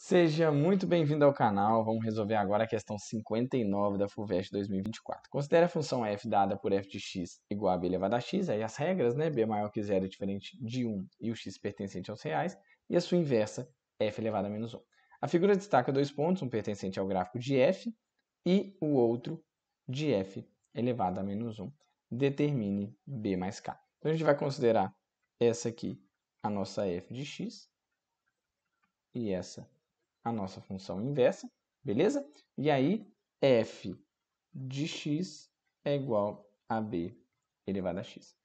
Seja muito bem-vindo ao canal. Vamos resolver agora a questão 59 da FUVEST 2024. Considere a função f dada por f de x igual a b elevado a x, aí as regras, né? b maior que zero é diferente de 1 e o x pertencente aos reais, e a sua inversa, f elevado a menos 1. A figura destaca dois pontos, um pertencente ao gráfico de f e o outro de f elevado a menos 1. Determine b mais k. Então a gente vai considerar essa aqui a nossa f de x e essa a nossa função inversa, beleza? E aí, f de x é igual a b elevado a x.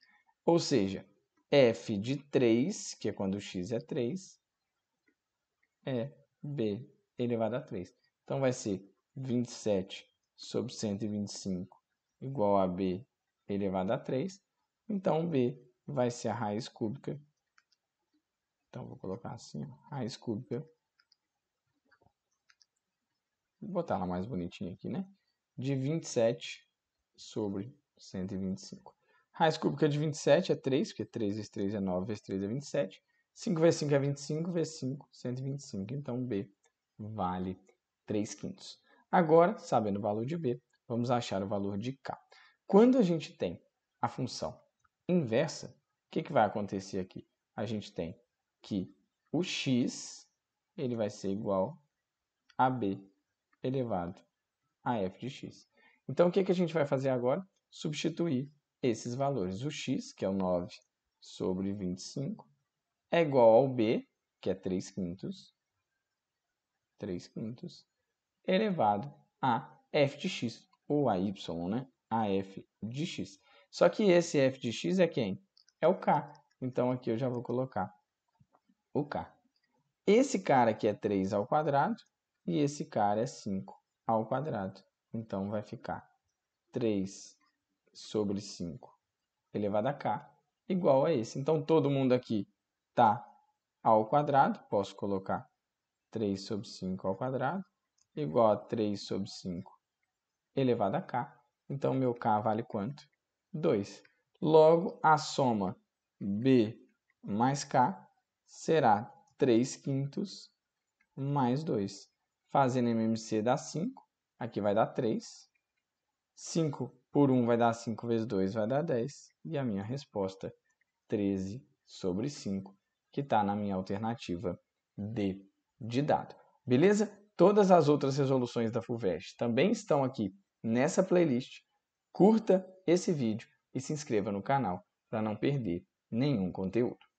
Ou seja, f de 3, que é quando x é 3, é b elevado a 3. Então, vai ser 27 sobre 125 igual a b elevado a 3. Então, b vai ser a raiz cúbica. Então, vou colocar assim, raiz cúbica Vou botar ela mais bonitinha aqui, né? De 27 sobre 125. Raiz cúbica de 27 é 3, porque 3 vezes 3 é 9, vezes 3 é 27. 5 vezes 5 é 25, vezes 5, 125. Então, B vale 3 quintos. Agora, sabendo o valor de B, vamos achar o valor de K. Quando a gente tem a função inversa, o que, que vai acontecer aqui? A gente tem que o x ele vai ser igual a b elevado a f de x. Então, o que, é que a gente vai fazer agora? Substituir esses valores. O x, que é o 9 sobre 25, é igual ao b, que é 3 quintos, 3 quintos, elevado a f de x, ou a y, né? A f de x. Só que esse f de x é quem? É o k. Então, aqui eu já vou colocar o k. Esse cara aqui é 3 ao quadrado, e esse cara é 5 ao quadrado. Então vai ficar 3 sobre 5 elevado a k igual a esse. Então todo mundo aqui está ao quadrado, posso colocar 3 sobre 5 ao quadrado igual a 3 sobre 5 elevado a k. Então meu k vale quanto? 2. Logo a soma b mais k será 3 quintos mais 2. Fazendo MMC dá 5. Aqui vai dar 3. 5 por 1 vai dar 5 vezes 2 vai dar 10. E a minha resposta, 13 sobre 5, que está na minha alternativa D de dado. Beleza? Todas as outras resoluções da FUVEST também estão aqui nessa playlist. Curta esse vídeo e se inscreva no canal para não perder nenhum conteúdo.